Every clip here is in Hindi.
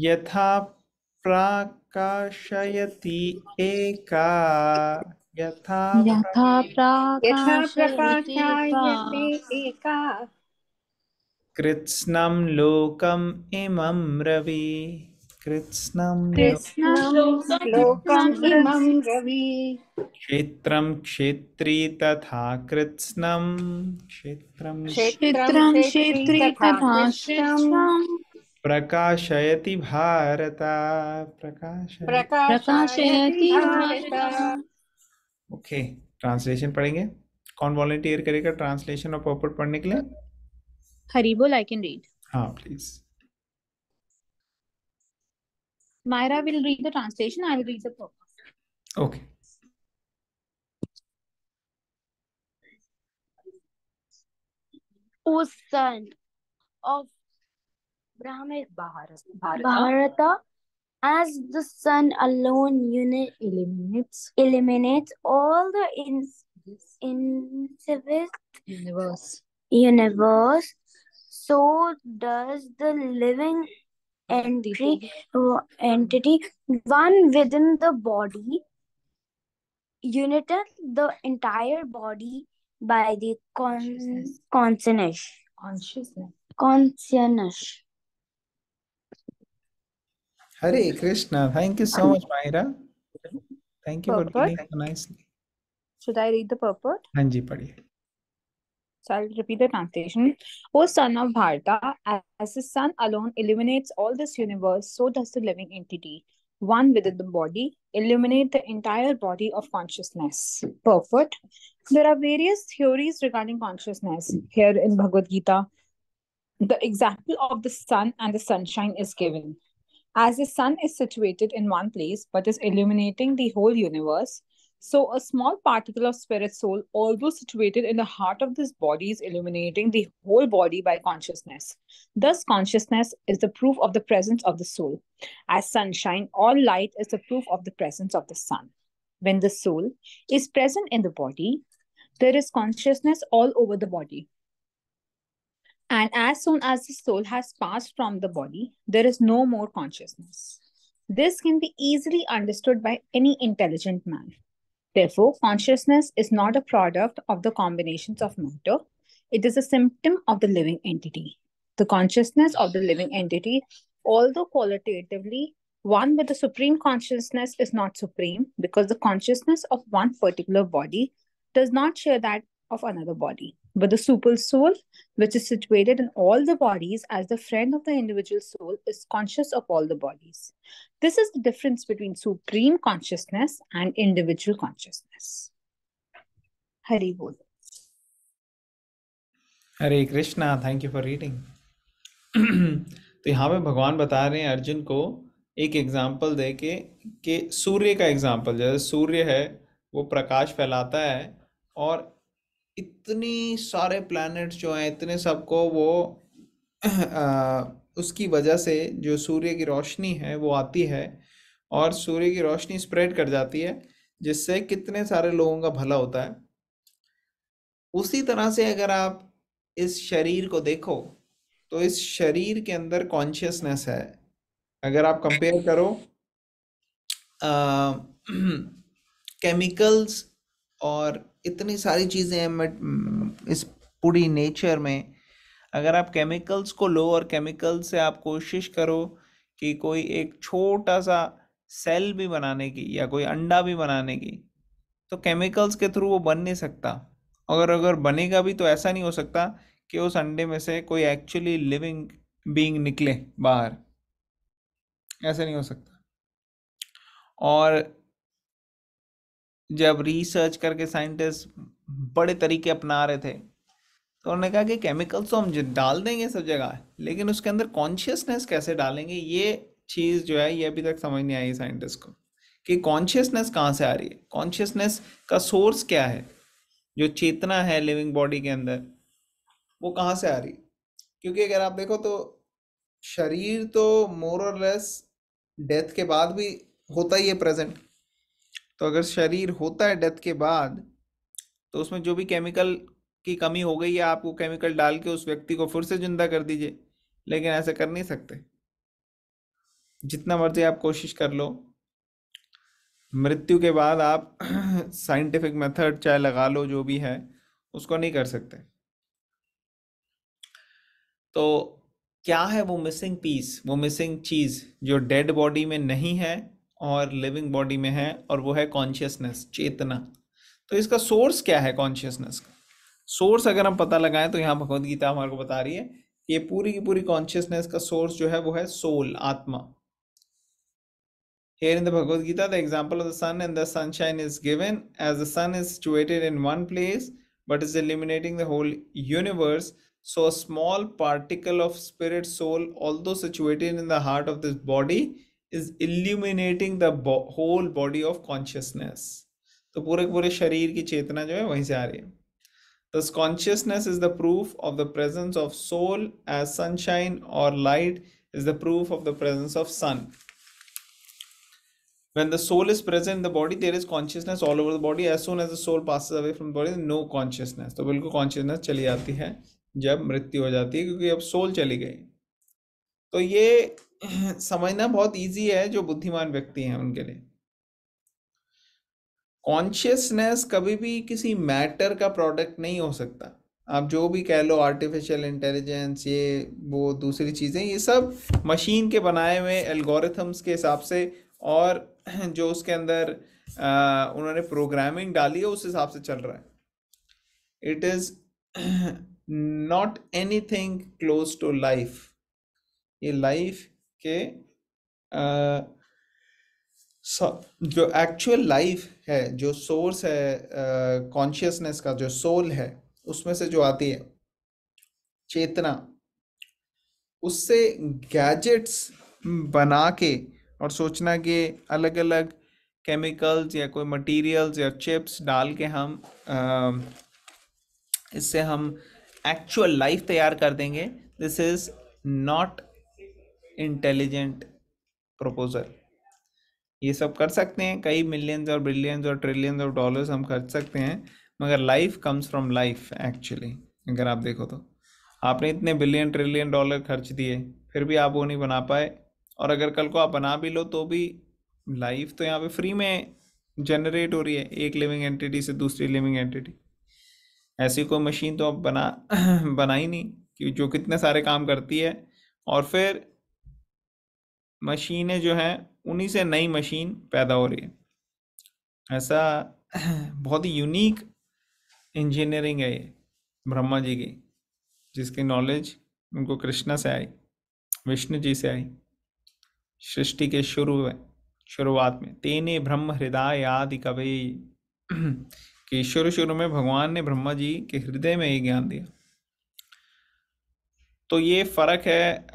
यथा प्राकाशयति एका यथा यथा एका कृत्स्नम लोकम इमं रवि कृत्स्नम लोकम रवि क्षेत्रम क्षेत्री तथा कृत्स्नम क्षेत्रम क्षेत्रम क्षेत्री तथा प्रकाशयति भारत प्रकाश प्रकाशयति भारत ओके ट्रांसलेशन पढ़ेंगे कौन वॉलंटियर करेगा ट्रांसलेशन और पर्पट पढ़ने के लिए हरी बोल आई कैन रीड हाँ please Myra will read the translation. I'll read the purport. Okay. O son of Brahma Bharata. Bharata. As the sun alone unit eliminates eliminates all the in yes. universe. universe, so does the living entity, uh, entity one within the body united the entire body by the con consciousness. Consciousness. Consciousness. Hare Krishna. Thank you so much, Mahira. Thank you purport? for reading so nicely. Should I read the purport? Hanji Padi. So I'll repeat the translation. O son of Bharata, as the sun alone illuminates all this universe, so does the living entity, one within the body, illuminate the entire body of consciousness. Purport. There are various theories regarding consciousness. Here in Bhagavad Gita, the example of the sun and the sunshine is given. As the sun is situated in one place but is illuminating the whole universe, so a small particle of spirit soul, although situated in the heart of this body, is illuminating the whole body by consciousness. Thus, consciousness is the proof of the presence of the soul. As sunshine, all light is the proof of the presence of the sun. When the soul is present in the body, there is consciousness all over the body. And as soon as the soul has passed from the body, there is no more consciousness. This can be easily understood by any intelligent man. Therefore, consciousness is not a product of the combinations of matter, it is a symptom of the living entity. The consciousness of the living entity, although qualitatively one with the supreme consciousness, is not supreme because the consciousness of one particular body does not share that of another body. But the super soul, which is situated in all the bodies as the friend of the individual soul, is conscious of all the bodies. This is the difference between supreme consciousness and individual consciousness. Hari Bol. Hare Krishna, thank you for reading. तो यहाँ पे भगवान बता रहे हैं अर्जुन को एक एग्जाम्पल दे के कि सूर्य का एग्जाम्पल जैसे सूर्य है वो प्रकाश फैलाता है और इतनी सारे प्लैनेट्स जो हैं इतने सबको वो आ, उसकी वजह से जो सूर्य की रोशनी है वो आती है और सूर्य की रोशनी स्प्रेड कर जाती है जिससे कितने सारे लोगों का भला होता है उसी तरह से अगर आप इस शरीर को देखो तो इस शरीर के अंदर कॉन्शियसनेस है अगर आप कंपेयर करो केमिकल्स और इतनी सारी चीज़ें हैं इस पूरी नेचर में अगर आप केमिकल्स को लो और केमिकल से आप कोशिश करो कि कोई एक छोटा सा सेल भी बनाने की या कोई अंडा भी बनाने की तो केमिकल्स के थ्रू वो बन नहीं सकता अगर अगर बनेगा भी तो ऐसा नहीं हो सकता कि उस अंडे में से कोई एक्चुअली लिविंग बींग निकले बाहर ऐसा नहीं हो सकता और जब रिसर्च करके साइंटिस्ट बड़े तरीके अपना रहे थे तो उन्होंने कहा कि केमिकल्स तो हम डाल देंगे सब जगह लेकिन उसके अंदर कॉन्शियसनेस कैसे डालेंगे ये चीज़ जो है ये अभी तक समझ नहीं आई साइंटिस्ट को कि कॉन्शियसनेस कहाँ से आ रही है कॉन्शियसनेस का सोर्स क्या है जो चेतना है लिविंग बॉडी के अंदर वो कहाँ से आ रही है क्योंकि अगर आप देखो तो शरीर तो मोर और लेस डेथ के बाद भी होता ही है प्रेजेंट तो अगर शरीर होता है डेथ के बाद तो उसमें जो भी केमिकल की कमी हो गई है आपको केमिकल डाल के उस व्यक्ति को फिर से जिंदा कर दीजिए लेकिन ऐसा कर नहीं सकते जितना मर्जी आप कोशिश कर लो मृत्यु के बाद आप साइंटिफिक मेथड चाहे लगा लो जो भी है उसको नहीं कर सकते तो क्या है वो मिसिंग पीस वो मिसिंग चीज़ जो डेड बॉडी में नहीं है और लिविंग बॉडी में है और वो है कॉन्शियसनेस चेतना तो इसका सोर्स क्या है कॉन्शियसनेस का सोर्स अगर हम पता लगाएं तो यहाँ भगवद गीता हमारे को बता रही है ये पूरी की पूरी कॉन्शियसनेस का सोर्स जो है वो है सोल आत्मा here in the Bhagavad Gita the example of the sun and the sunshine is given as the sun is situated in one place but is eliminating the whole universe so a small particle of spirit soul although situated in the heart of this body is illuminating the whole body of consciousness तो पूरे पूरे शरीर की चेतना जो है वहीं से आ रही है thus consciousness is the proof of the presence of soul as sunshine और light is the proof of the presence of sun When the soul is present in the body, there is consciousness all over the body. As soon as the soul passes away from the body, no consciousness. तो बिल्कुल consciousness चली जाती है जब मृत्यु हो जाती है क्योंकि अब soul चली गई तो ये समझना बहुत इजी है जो बुद्धिमान व्यक्ति हैं उनके लिए कॉन्शियसनेस कभी भी किसी मैटर का प्रोडक्ट नहीं हो सकता आप जो भी कह लो आर्टिफिशियल इंटेलिजेंस ये वो दूसरी चीज़ें ये सब मशीन के बनाए हुए एल्गोरिथम्स के हिसाब से और जो उसके अंदर आ, उन्होंने प्रोग्रामिंग डाली है उस हिसाब से चल रहा है it is not anything close to life ये लाइफ के आ, जो एक्चुअल लाइफ है जो सोर्स है कॉन्शियसनेस का जो सोल है उसमें से जो आती है चेतना उससे गैजेट्स बना के और सोचना कि अलग अलग केमिकल्स या कोई मटेरियल्स या चिप्स डाल के हम इससे हम एक्चुअल लाइफ तैयार कर देंगे this is not intelligent proposal ये सब कर सकते हैं कई मिलियंस और बिलियंस और ट्रिलियंस और डॉलर्स हम खर्च सकते हैं मगर life comes from life actually अगर आप देखो तो आपने इतने बिलियन ट्रिलियन डॉलर खर्च दिए फिर भी आप वो नहीं बना पाए और अगर कल को आप बना भी लो तो भी लाइफ तो यहाँ पे फ्री में जनरेट हो रही है एक लिविंग एंटिटी से दूसरी लिविंग एंटिटी ऐसी कोई मशीन तो आप बना बना ही नहीं कि जो कितने सारे काम करती है और फिर मशीनें जो हैं उन्हीं से नई मशीन पैदा हो रही है ऐसा बहुत ही यूनिक इंजीनियरिंग है ये ब्रह्मा जी की जिसकी नॉलेज उनको कृष्णा से आई विष्णु जी से आई सृष्टि के शुरू में शुरुआत में तेने ब्रह्म हृदय आदि कवि कि शुरू शुरू में भगवान ने ब्रह्मा जी के हृदय में ये ज्ञान दिया तो ये फ़र्क है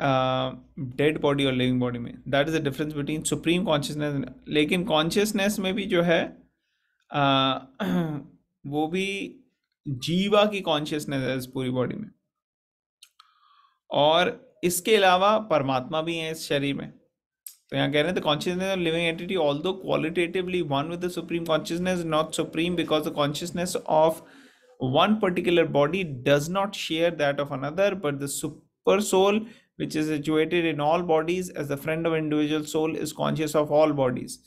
डेड बॉडी और लिविंग बॉडी में that is the difference between supreme consciousness लेकिन कॉन्शियसनेस में भी जो है आ, वो भी जीवा की कॉन्शियसनेस है इस पूरी बॉडी में और इसके अलावा परमात्मा भी है इस शरीर में तो यहाँ कह रहे हैं the consciousness of living entity although qualitatively one with the supreme consciousness not supreme because the consciousness of one particular body does not share that of another but the sup per soul which is situated in all bodies as the friend of individual soul is conscious of all bodies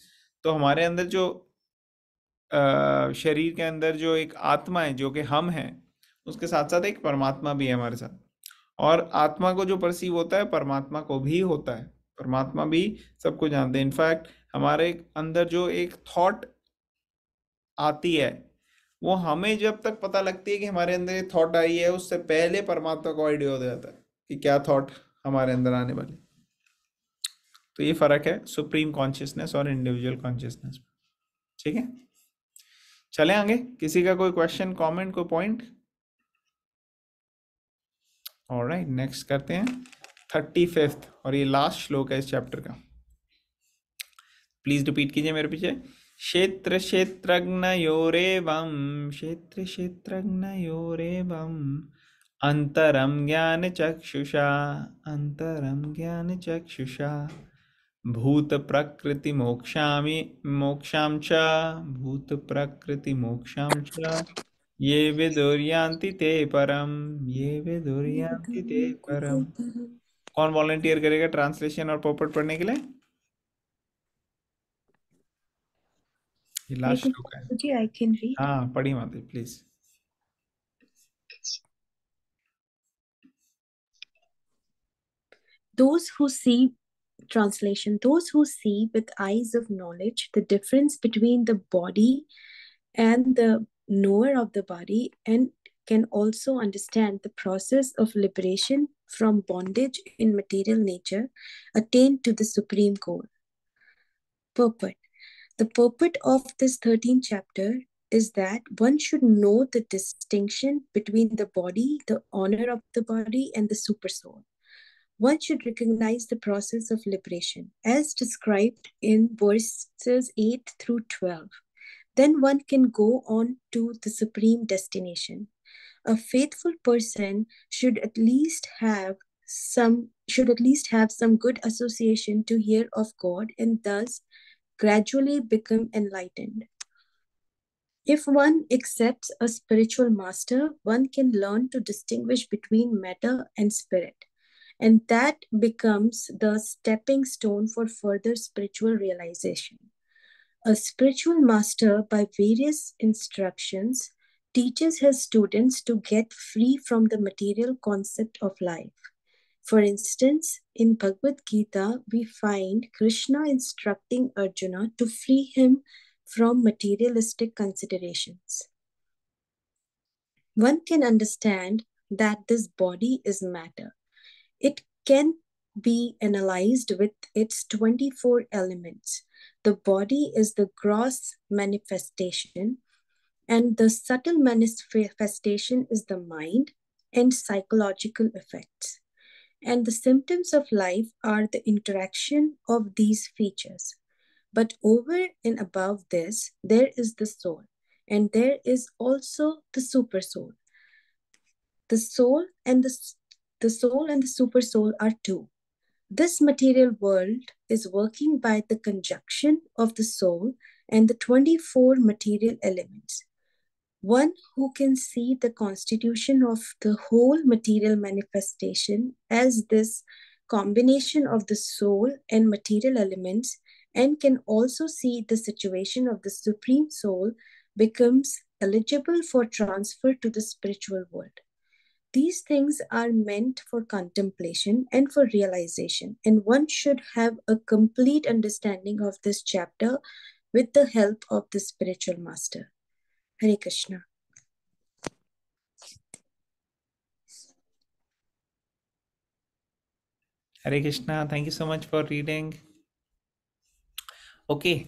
तो हमारे अंदर जो आ, शरीर के अंदर जो एक आत्मा है जो कि हम हैं उसके साथ साथ एक परमात्मा भी है हमारे साथ और आत्मा को जो परसीव होता है परमात्मा को भी होता है परमात्मा भी सबको जानते हैं इनफैक्ट हमारे अंदर जो एक थॉट आती है वो हमें जब तक पता लगती है कि हमारे अंदर ये थॉट आई है उससे पहले परमात्मा को आइडिया हो जाता है कि क्या थॉट हमारे अंदर आने वाले तो ये फर्क है सुप्रीम कॉन्शियसनेस और इंडिविजुअल कॉन्शियसनेस ठीक है चले आगे किसी का कोई क्वेश्चन कमेंट कोई पॉइंट और राइट नेक्स्ट करते हैं थर्टी फिफ्थ और ये लास्ट श्लोक है इस चैप्टर का प्लीज रिपीट कीजिए मेरे पीछे क्षेत्र क्षेत्र योरेवम क्षेत्र योरेवम अंतरम अंतरम ज्ञान चक्षुषा ज्ञान चक्षुषा भूत प्रकृति भूतप्रकृतिमोक्षामि मोक्षां च भूत प्रकृति भूतप्रकृतिमोक्षां च ये विदुर्यान्ति ते परम ये विदुर्यान्ति ते परम कौन वॉलंटियर करेगा ट्रांसलेशन और पोपट पढ़ने के लिए लास्ट श्लोक है हाँ पढ़ी माता please those who see translation those who see with eyes of knowledge the difference between the body and the knower of the body and can also understand the process of liberation from bondage in material nature attain to the supreme goal purport the purport of this 13th chapter is that one should know the distinction between the body the honor of the body and the super soul one should recognize the process of liberation as described in verses 8 through 12. Then one can go on to the supreme destination. A faithful person should at least have some should at least have some good association to hear of God and thus gradually become enlightened. If one accepts a spiritual master, one can learn to distinguish between matter and spirit. And that becomes the stepping stone for further spiritual realization. A spiritual master, by various instructions, teaches his students to get free from the material concept of life. For instance, in Bhagavad Gita, we find Krishna instructing Arjuna to free him from materialistic considerations. One can understand that this body is matter, it can be analyzed with its 24 elements. The body is the gross manifestation, and the subtle manifestation is the mind and psychological effects. And the symptoms of life are the interaction of these features. But over and above this, there is the soul, and there is also the super soul. The soul and the the soul and the super soul are two. This material world is working by the conjunction of the soul and the 24 material elements. One who can see the constitution of the whole material manifestation as this combination of the soul and material elements and can also see the situation of the Supreme Soul becomes eligible for transfer to the spiritual world. These things are meant for contemplation and for realization, and one should have a complete understanding of this chapter with the help of the spiritual master. Hari Krishna. Hari Krishna, thank you so much for reading. Okay,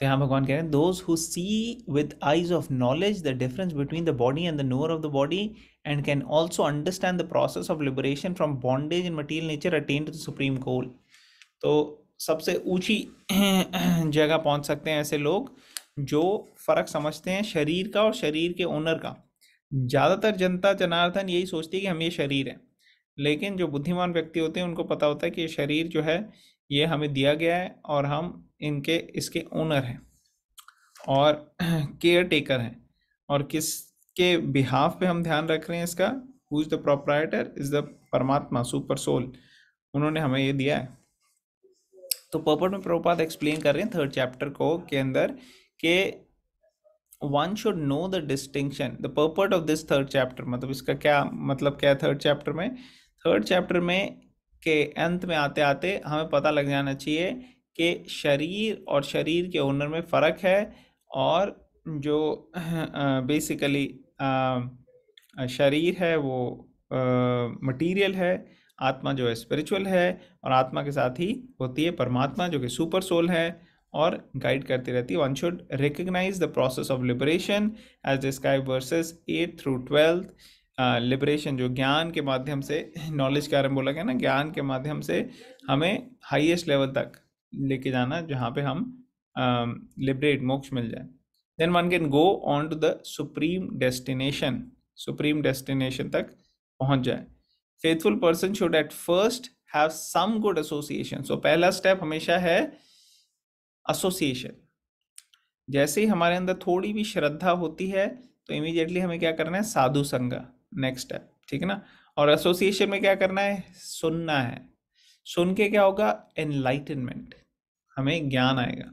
तो यहाँ भगवान कह again. Those who see with eyes of knowledge the difference between the body and the knower of the body. and can also understand the process of liberation from bondage and material nature attained to the supreme goal तो सबसे ऊंची जगह पहुंच सकते हैं ऐसे लोग जो फ़र्क समझते हैं शरीर का और शरीर के ओनर का ज़्यादातर जनता जनार्दन यही सोचती है कि हम ये शरीर हैं लेकिन जो बुद्धिमान व्यक्ति होते हैं उनको पता होता है कि ये शरीर जो है ये हमें दिया गया है और हम इनके इसके ओनर हैं और केयर टेकर हैं और किस के बिहाफ पे हम ध्यान रख रहे हैं इसका who is the proprietor is the परमात्मा सुपर सोल उन्होंने हमें ये दिया है तो पर्पट में प्रोपात एक्सप्लेन कर रहे हैं थर्ड चैप्टर को के अंदर के one should know the distinction the purport of this third chapter मतलब इसका क्या मतलब क्या है थर्ड चैप्टर में थर्ड चैप्टर में के अंत में आते आते हमें पता लग जाना चाहिए कि शरीर और शरीर के ओनर में फ़र्क है और जो बेसिकली शरीर है वो मटेरियल है आत्मा जो है स्पिरिचुअल है और आत्मा के साथ ही होती है परमात्मा जो कि सुपर सोल है और गाइड करती रहती है one should recognize the process of liberation as describe verses eight through twelfth liberation जो ज्ञान के माध्यम से नॉलेज के बारे में बोला गया ना ज्ञान के माध्यम से हमें हाईएस्ट लेवल तक लेके जाना जहाँ पे हम लिबरेट मोक्ष मिल जाए then one can go on to the supreme destination supreme destination तक पहुंच जाए faithful person should at first have some good association so पहला स्टेप हमेशा है एसोसिएशन जैसे ही हमारे अंदर थोड़ी भी श्रद्धा होती है तो इमीडिएटली हमें क्या करना है साधु संगा नेक्स्ट स्टेप ठीक है ना और एसोसिएशन में क्या करना है सुनना है सुन के क्या होगा एनलाइटनमेंट हमें ज्ञान आएगा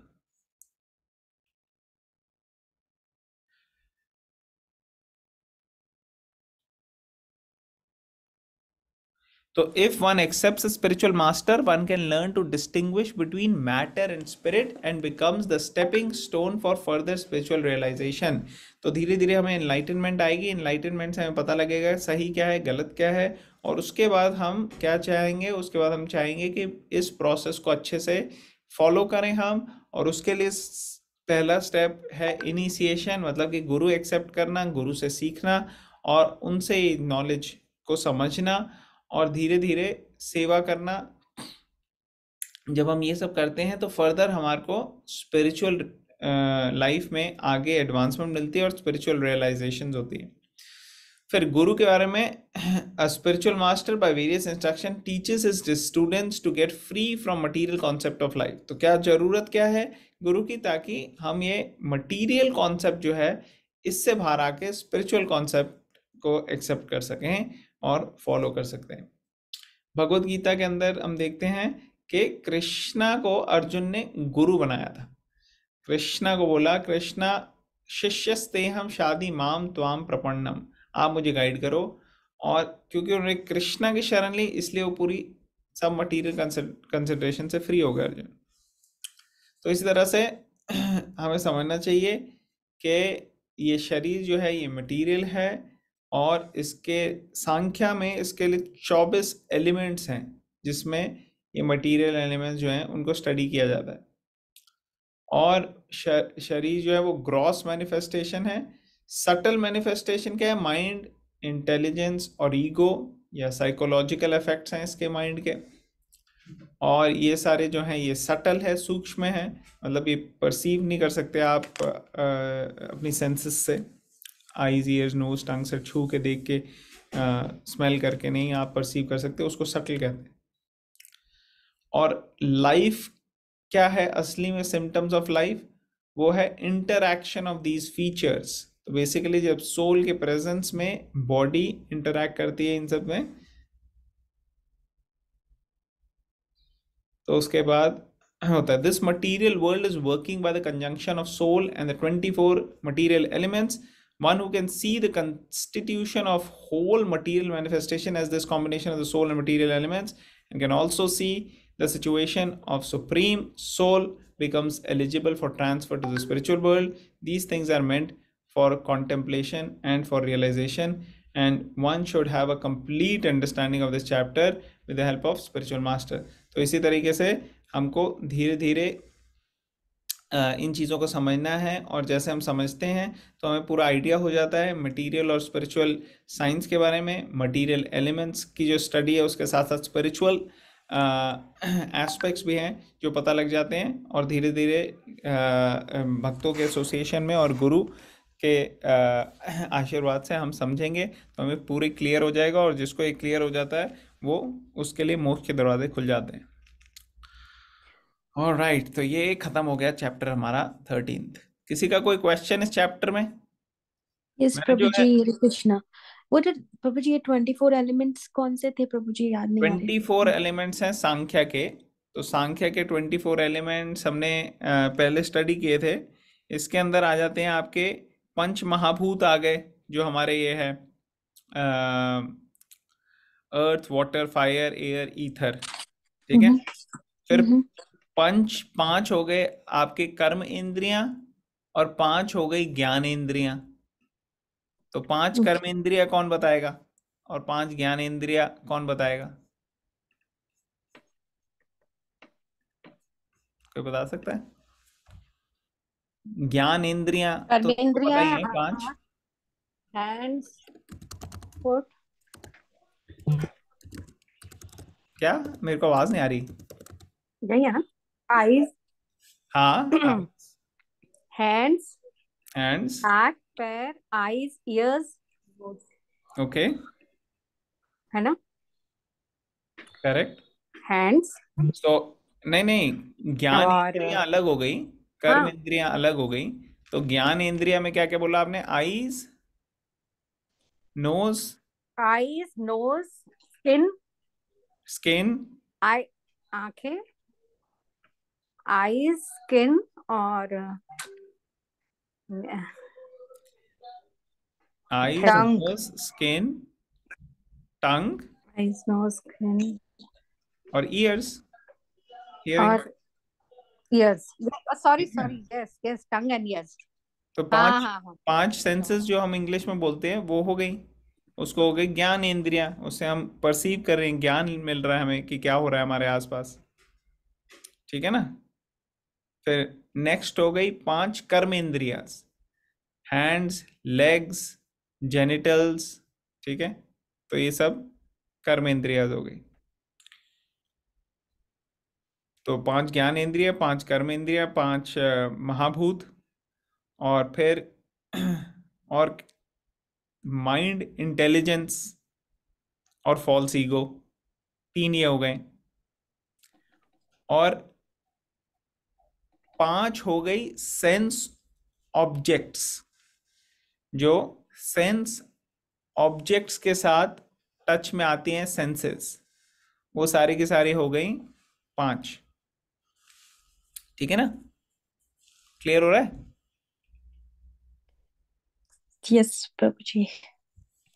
तो if one accept spiritual master one can learn to distinguish between matter and spirit and becomes the stepping stone for further spiritual realization तो धीरे धीरे हमें इनलाइटनमेंट आएगी इनलाइटनमेंट से हमें पता लगेगा सही क्या है गलत क्या है और उसके बाद हम क्या चाहेंगे उसके बाद हम चाहेंगे कि इस प्रोसेस को अच्छे से फॉलो करें हम और उसके लिए पहला स्टेप है इनिशिएशन मतलब कि गुरु एक्सेप्ट करना गुरु से सीखना और उनसे नॉलेज को समझना और धीरे धीरे सेवा करना जब हम ये सब करते हैं तो फर्दर हमारे को स्पिरिचुअल लाइफ में आगे एडवांसमेंट मिलती है और स्पिरिचुअल रियलाइजेशन होती है फिर गुरु के बारे में spiritual master by various instruction teachers is students to get free from material concept of life तो क्या ज़रूरत क्या है गुरु की ताकि हम ये मटेरियल कॉन्सेप्ट जो है इससे बाहर आके स्पिरिचुअल कॉन्सेप्ट को एक्सेप्ट कर सकें और फॉलो कर सकते हैं भगवत गीता के अंदर हम देखते हैं कि कृष्णा को अर्जुन ने गुरु बनाया था कृष्णा को बोला कृष्णा शिष्यस्ते हम शादी माम त्वाम प्रपन्नम आप मुझे गाइड करो और क्योंकि उन्होंने कृष्णा की शरण ली इसलिए वो पूरी सब मटेरियल कंसिडरेशन से फ्री हो गए अर्जुन तो इसी तरह से हमें समझना चाहिए कि ये शरीर जो है ये मटेरियल है और इसके संख्या में इसके लिए चौबीस एलिमेंट्स हैं जिसमें ये मटेरियल एलिमेंट्स जो हैं उनको स्टडी किया जाता है और शरीर जो है वो ग्रॉस मैनिफेस्टेशन है सटल मैनिफेस्टेशन क्या है माइंड इंटेलिजेंस और ईगो या साइकोलॉजिकल इफेक्ट्स हैं इसके माइंड के और ये सारे जो हैं ये सटल है सूक्ष्म है मतलब ये परसीव नहीं कर सकते आप आ, अपनी सेंसेस से आईज ईयर्स नोज टंग से छू के देख के स्मेल करके नहीं आप परसीव कर सकते उसको सटल कहते हैं और लाइफ क्या है असली में सिम्टम्स ऑफ लाइफ वो है इंटरैक्शन ऑफ दीज फीचर्स तो बेसिकली जब सोल के प्रेजेंस में बॉडी इंटरैक्ट करती है इन सब में तो उसके बाद होता है this material world is working by the conjunction of soul and the twenty four material elements one who can see the constitution of whole material manifestation as this combination of the soul and material elements and can also see the situation of supreme soul becomes eligible for transfer to the spiritual world these things are meant for contemplation and for realization and one should have a complete understanding of this chapter with the help of spiritual master तो इसी तरीके से हमको धीरे धीरे इन चीज़ों को समझना है और जैसे हम समझते हैं तो हमें पूरा आइडिया हो जाता है मटेरियल और स्पिरिचुअल साइंस के बारे में मटेरियल एलिमेंट्स की जो स्टडी है उसके साथ साथ स्पिरिचुअल एस्पेक्ट्स भी हैं जो पता लग जाते हैं और धीरे धीरे भक्तों के एसोसिएशन में और गुरु के आशीर्वाद से हम समझेंगे तो हमें पूरे क्लियर हो जाएगा और जिसको ये क्लियर हो जाता है वो उसके लिए मोक्ष के दरवाजे खुल जाते हैं और राइट तो ये खत्म हो गया चैप्टर हमारा थर्टीन किसी का कोई क्वेश्चन इस चैप्टर में यस प्रभु जी कृष्णा वो जो प्रभु जी ये 24 एलिमेंट्स कौन से थे प्रभु जी याद नहीं 24 एलिमेंट्स हैं के तो के 24 एलिमेंट्स हमने पहले स्टडी किए थे इसके अंदर आ जाते हैं आपके पंच महाभूत आ गए जो हमारे ये है earth water fire air ether ठीक है फिर पंच पांच हो गए आपके कर्म इंद्रियां और पांच हो गई ज्ञान इंद्रियां तो पांच कर्म इंद्रिया कौन बताएगा और पांच ज्ञान इंद्रिया कौन बताएगा कोई बता सकता है ज्ञान इंद्रिया तो पांच हैंड्स हाँ। फुट क्या मेरे को आवाज नहीं आ रही है ना eyes हाँ, हाँ। hands हाथ पैर eyes ears okay है ना करेक्ट हैंड्स तो नहीं नहीं ज्ञान इंद्रिया अलग हो गई कर्म हाँ. इंद्रिया अलग हो गई तो ज्ञान इंद्रिया में क्या क्या बोला आपने eyes nose eyes nose skin skin eye आंखें आईज स्किन और eye skin tongue skin tongue eyes और ears और ears sorry sorry yes yes tongue and ears तो पांच पांच सेंसेस जो हम इंग्लिश में बोलते हैं वो हो गई उसको हो गई ज्ञान इंद्रिया उससे हम परसीव कर रहे हैं ज्ञान मिल रहा है हमें कि क्या हो रहा है हमारे आसपास ठीक है ना फिर नेक्स्ट हो गई पांच कर्म इंद्रिया हैंड्स लेग्स जेनिटल्स ठीक है तो ये सब कर्म इंद्रियाज हो गई तो पांच ज्ञान इंद्रिय पांच कर्म इंद्रिय पांच महाभूत और फिर और माइंड इंटेलिजेंस और फॉल्स ईगो तीन ये हो गए और पांच हो गई सेंस ऑब्जेक्ट्स जो सेंस ऑब्जेक्ट्स के साथ टच में आती हैं सेंसेस वो सारी की सारी हो गई पांच ठीक है ना क्लियर हो रहा है यस प्रभु जी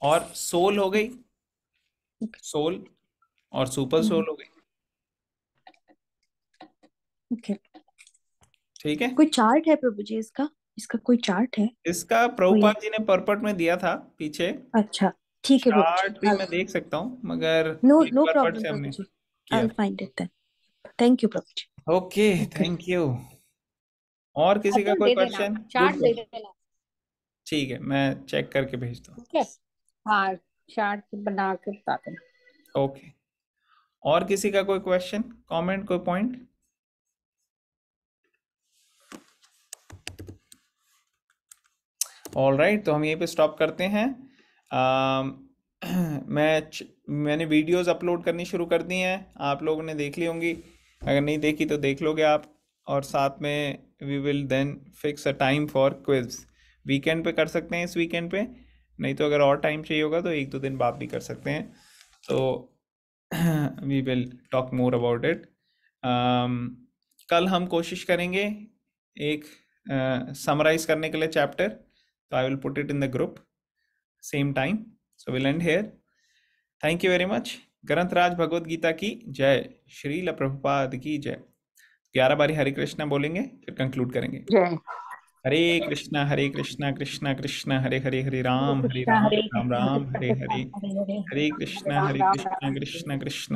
और सोल हो गई सोल और सुपर सोल हो गई ओके okay. ठीक है कोई चार्ट है प्रभु जी इसका इसका कोई चार्ट है इसका प्रभुपाद जी ने पर्पट में दिया था पीछे अच्छा ठीक है चार्ट भी हाँ। मैं देख सकता हूँ मगर no no problem I will find it then thank you प्रभु जी ओके थैंक यू और किसी का कोई क्वेश्चन चार्ट दे देना ठीक है मैं चेक करके भेजता हूँ ओके हाँ चार्ट बना के बता देना ओके और किसी का कोई क्वेश्चन कमेंट कोई पॉइंट ऑल राइट तो हम यहीं पे स्टॉप करते हैं uh, मैं मैंने वीडियोस अपलोड करनी शुरू कर दी हैं आप लोगों ने देख ली होंगी अगर नहीं देखी तो देख लोगे आप और साथ में we will then fix a time for quiz weekend पे कर सकते हैं इस वीकेंड पे नहीं तो अगर और टाइम चाहिए होगा तो एक दो दिन बाद भी कर सकते हैं तो we will talk more about it कल हम कोशिश करेंगे एक समराइज uh, करने के लिए chapter So I will put it in the group, same time. So we'll end here. Thank you very much. ग्रंथ राज भगवत गीता की जय श्री प्रभुपाद की जय ग्यारह बारी हरे कृष्ण बोलेंगे फिर कंक्लूड करेंगे हरे कृष्ण हरे कृष्ण कृष्ण कृष्ण हरे हरे हरे राम हरे राम राम राम हरे हरे हरे कृष्ण हरे कृष्ण कृष्ण कृष्ण